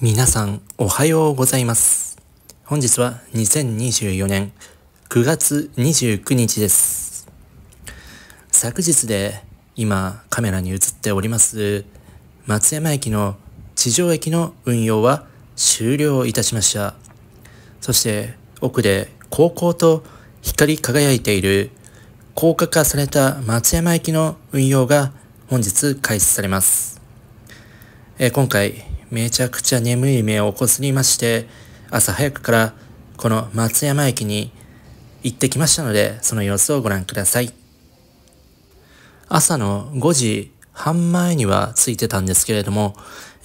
皆さんおはようございます。本日は2024年9月29日です。昨日で今カメラに映っております松山駅の地上駅の運用は終了いたしました。そして奥で高校と光り輝いている高架化された松山駅の運用が本日開始されます。え今回めちゃくちゃ眠い目をこすりまして、朝早くからこの松山駅に行ってきましたので、その様子をご覧ください。朝の5時半前には着いてたんですけれども、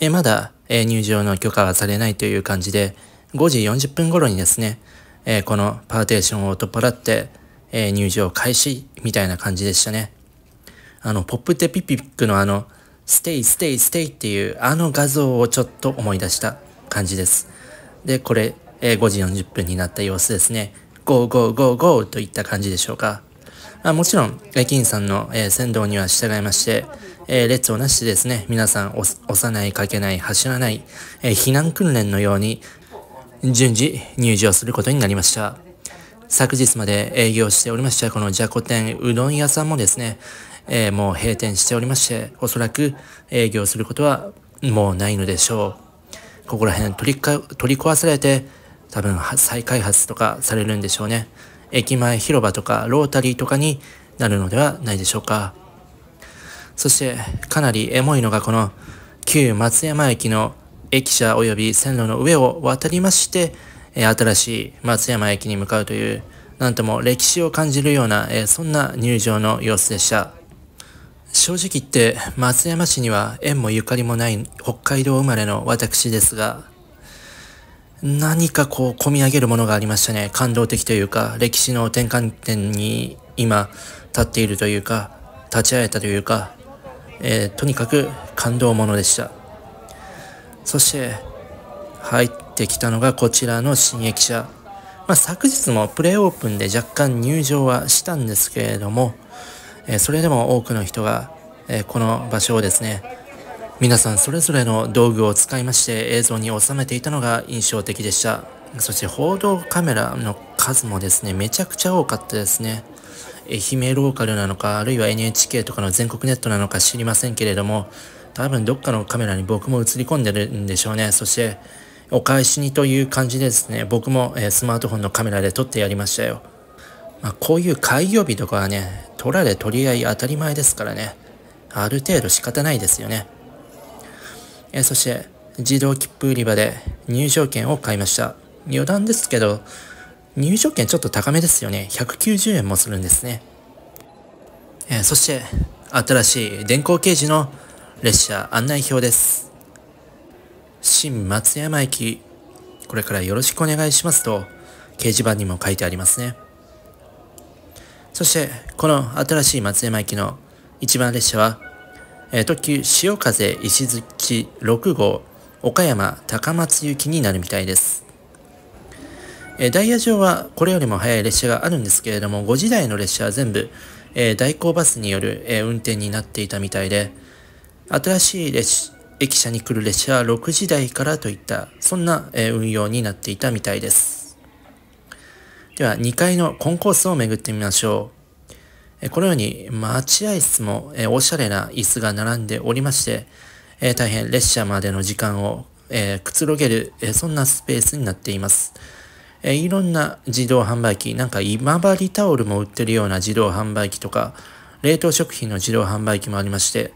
えまだ、え入場の許可はされないという感じで、5時40分頃にですね、えこのパーテーションを取っ払って、え入場開始みたいな感じでしたね。あの、ポップテピピックのあの、ステイステイステイっていうあの画像をちょっと思い出した感じです。で、これ、えー、5時40分になった様子ですね。ゴーゴーゴーゴーといった感じでしょうか。まあ、もちろん、駅員さんの、えー、先導には従いまして、えー、列をなしでですね、皆さん押さない、かけない、走らない、えー、避難訓練のように、順次入場することになりました。昨日まで営業しておりましたこのじゃこ店うどん屋さんもですね、えー、もう閉店しておりまして、おそらく営業することはもうないのでしょう。ここら辺取りか取り壊されて、多分再開発とかされるんでしょうね。駅前広場とかロータリーとかになるのではないでしょうか。そしてかなりエモいのがこの旧松山駅の駅舎及び線路の上を渡りまして、え新しい松山駅に向かうという、なんとも歴史を感じるような、えそんな入場の様子でした。正直言って松山市には縁もゆかりもない北海道生まれの私ですが、何かこう込み上げるものがありましたね。感動的というか、歴史の転換点に今立っているというか、立ち会えたというか、えー、とにかく感動ものでした。そして、入ってきたのがこちらの新駅舎。まあ、昨日もプレイオープンで若干入場はしたんですけれども、えそれでも多くの人が、えこの場所をですね皆さんそれぞれの道具を使いまして映像に収めていたのが印象的でしたそして報道カメラの数もですねめちゃくちゃ多かったですね愛媛ローカルなのかあるいは NHK とかの全国ネットなのか知りませんけれども多分どっかのカメラに僕も映り込んでるんでしょうねそしてお返しにという感じでですね僕も、えスマートフォンのカメラで撮ってやりましたよまあ、こういう開業日とかはね、取られ取り合い当たり前ですからね、ある程度仕方ないですよね。えそして、自動切符売り場で入場券を買いました。余談ですけど、入場券ちょっと高めですよね。190円もするんですね。えそして、新しい電光掲示の列車案内表です。新松山駅、これからよろしくお願いしますと、掲示板にも書いてありますね。そして、この新しい松山行きの一番列車は、えー、特急潮風石月6号岡山高松行きになるみたいです。えー、ダイヤ上はこれよりも早い列車があるんですけれども、5時台の列車は全部、えー、代行バスによる、え運転になっていたみたいで、新しい列駅舎に来る列車は6時台からといった、そんな、え運用になっていたみたいです。では2階のコンコースを巡ってみましょう。このように待合室もおしゃれな椅子が並んでおりまして、大変列車までの時間をくつろげる、そんなスペースになっています。いろんな自動販売機、なんか今治タオルも売ってるような自動販売機とか、冷凍食品の自動販売機もありまして、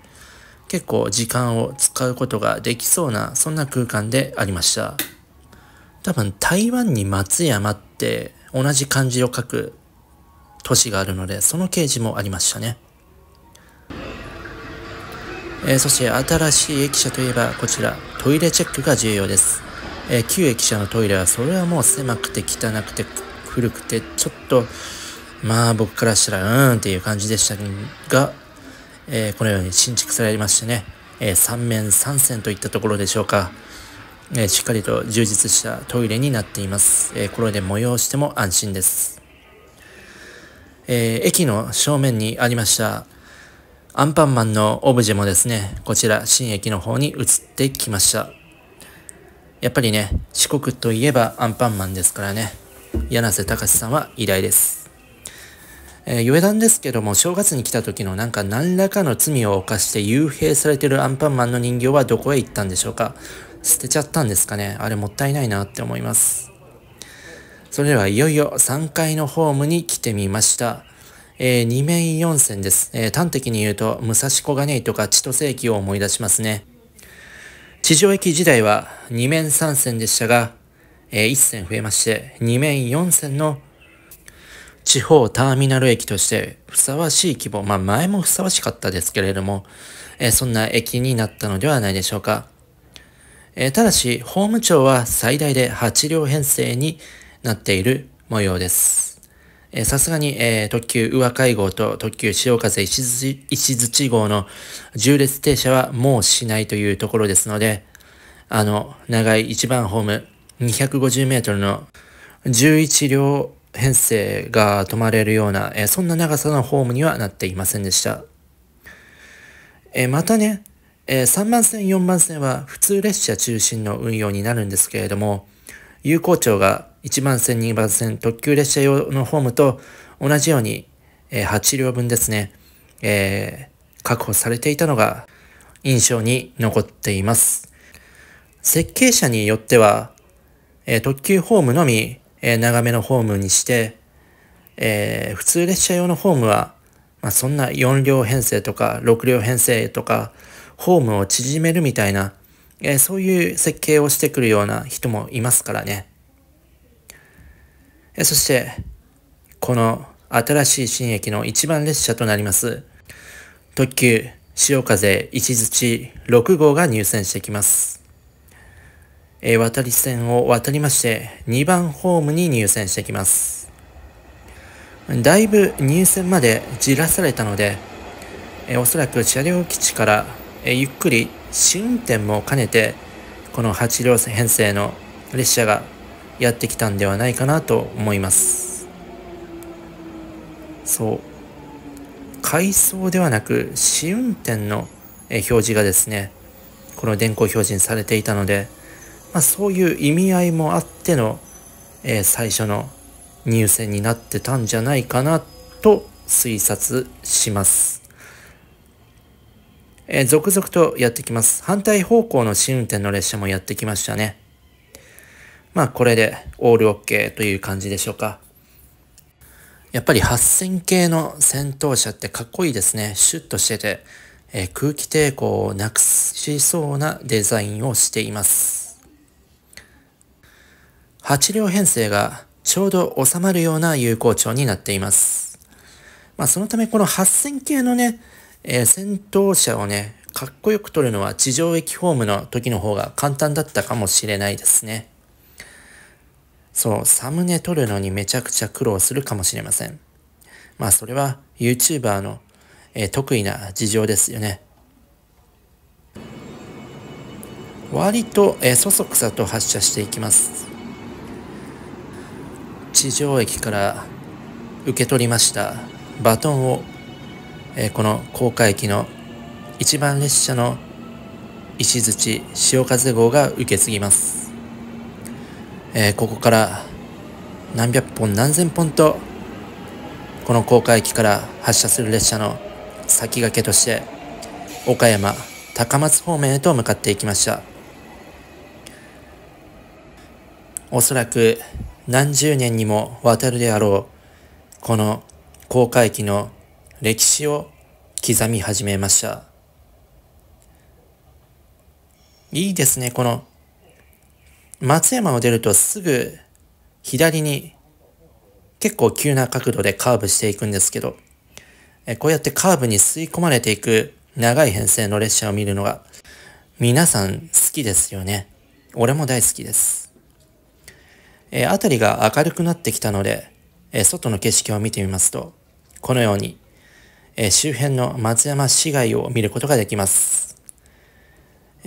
結構時間を使うことができそうな、そんな空間でありました。多分台湾に松山って同じ漢字を書く都市があるので、その掲示もありましたね。えー、そして新しい駅舎といえばこちら、トイレチェックが重要です。えー、旧駅舎のトイレはそれはもう狭くて汚くて古くてちょっとまあ僕からしたらうーんっていう感じでしたが、えー、このように新築されましてね、えー、3面3線といったところでしょうか。えー、しっかりと充実したトイレになっています。えー、これで催しても安心です。えー、駅の正面にありました、アンパンマンのオブジェもですね、こちら新駅の方に移ってきました。やっぱりね、四国といえばアンパンマンですからね、柳瀬隆さんは偉大です。えー、余談ですけども、正月に来た時のなんか何らかの罪を犯して幽閉されてるアンパンマンの人形はどこへ行ったんでしょうか捨てちゃったんですかね。あれもったいないなって思います。それではいよいよ3階のホームに来てみました。えー、2面4線です。えー、端的に言うと、武蔵小金井とか千歳駅を思い出しますね。地上駅時代は2面3線でしたが、えー、1線増えまして、2面4線の地方ターミナル駅としてふさわしい規模、まあ前もふさわしかったですけれども、えー、そんな駅になったのではないでしょうか。えー、ただし、法務庁は最大で8両編成になっている模様です。さすがに、えー、特急宇和海号と特急潮風石槌号の重列停車はもうしないというところですので、あの、長い1番ホーム250メートルの11両編成が止まれるような、えー、そんな長さのホームにはなっていませんでした。えー、またね、えー、3番線、4番線は普通列車中心の運用になるんですけれども、有効庁が1番線、2番線、特急列車用のホームと同じように、えー、8両分ですね、えー、確保されていたのが印象に残っています。設計者によっては、え特急ホームのみ、え長めのホームにして、え普通列車用のホームは、まあ、そんな4両編成とか6両編成とか、ホームを縮めるみたいな、えー、そういう設計をしてくるような人もいますからね。えー、そして、この新しい新駅の一番列車となります、特急潮風一槌6号が入線してきます。えー、渡り線を渡りまして、2番ホームに入線してきます。だいぶ入線までじらされたので、えおそらく車両基地からえゆっくり試運転も兼ねてこの8両編成の列車がやってきたんではないかなと思いますそう回送ではなく試運転の表示がですねこの電光表示にされていたので、まあ、そういう意味合いもあっての、えー、最初の入線になってたんじゃないかなと推察しますえー、続々とやってきます。反対方向の試運転の列車もやってきましたね。まあこれでオールオッケーという感じでしょうか。やっぱり8000系の戦闘車ってかっこいいですね。シュッとしてて、えー、空気抵抗をなくしそうなデザインをしています。8両編成がちょうど収まるような有効長になっています。まあそのためこの8000系のね、えー、戦闘車をね、かっこよく撮るのは地上駅ホームの時の方が簡単だったかもしれないですね。そう、サムネ撮るのにめちゃくちゃ苦労するかもしれません。まあそれは YouTuber の、えー、得意な事情ですよね。割と、えー、そそくさと発射していきます。地上駅から受け取りましたバトンをえこの高架駅の一番列車の石槌潮風号が受け継ぎます、えここから何百本何千本とこの高架駅から発車する列車の先駆けとして岡山高松方面へと向かっていきましたおそらく何十年にもわたるであろうこの高架駅の歴史を刻み始めました。いいですね、この、松山を出るとすぐ左に結構急な角度でカーブしていくんですけど、えこうやってカーブに吸い込まれていく長い編成の列車を見るのが皆さん好きですよね。俺も大好きです。え辺りが明るくなってきたので、え外の景色を見てみますと、このようにえ周辺の松山市街を見ることができます。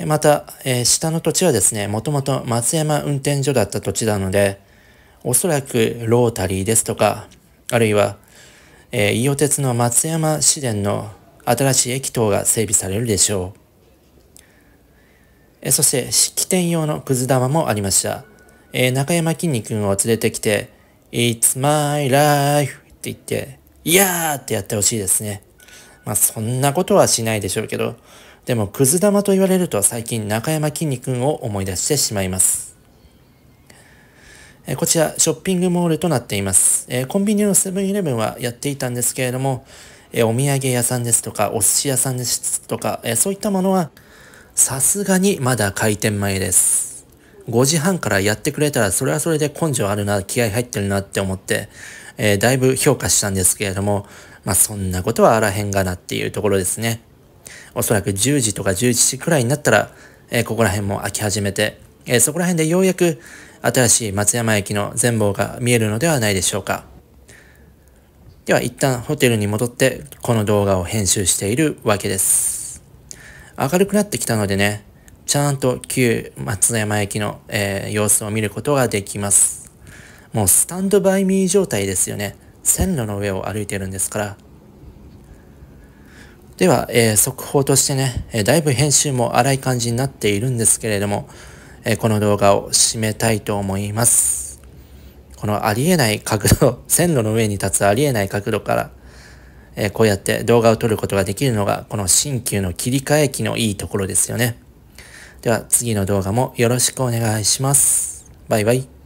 また、え下の土地はですね、もともと松山運転所だった土地なので、おそらくロータリーですとか、あるいは、え伊予鉄の松山市電の新しい駅等が整備されるでしょう。えそして、式典用のくず玉もありました。え中山きんに君を連れてきて、It's my life って言って、いやーってやってほしいですね。まあそんなことはしないでしょうけど、でもくず玉と言われると最近中山きんに君を思い出してしまいます。えこちらショッピングモールとなっています。えコンビニのセブンイレブンはやっていたんですけれども、えお土産屋さんですとか、お寿司屋さんですとか、えそういったものはさすがにまだ開店前です。5時半からやってくれたらそれはそれで根性あるな、気合入ってるなって思って、えー、だいぶ評価したんですけれども、まあそんなことはあらへんがなっていうところですね。おそらく10時とか11時くらいになったら、えー、ここら辺も開き始めて、えー、そこら辺でようやく新しい松山駅の全貌が見えるのではないでしょうか。では一旦ホテルに戻ってこの動画を編集しているわけです。明るくなってきたのでね、ちゃんと旧松山駅の、えー、様子を見ることができます。もうスタンドバイミー状態ですよね。線路の上を歩いてるんですから。では、えー、速報としてね、えー、だいぶ編集も荒い感じになっているんですけれども、えー、この動画を締めたいと思います。このありえない角度、線路の上に立つありえない角度から、えこうやって動画を撮ることができるのが、この新旧の切り替え機のいいところですよね。では次の動画もよろしくお願いします。バイバイ。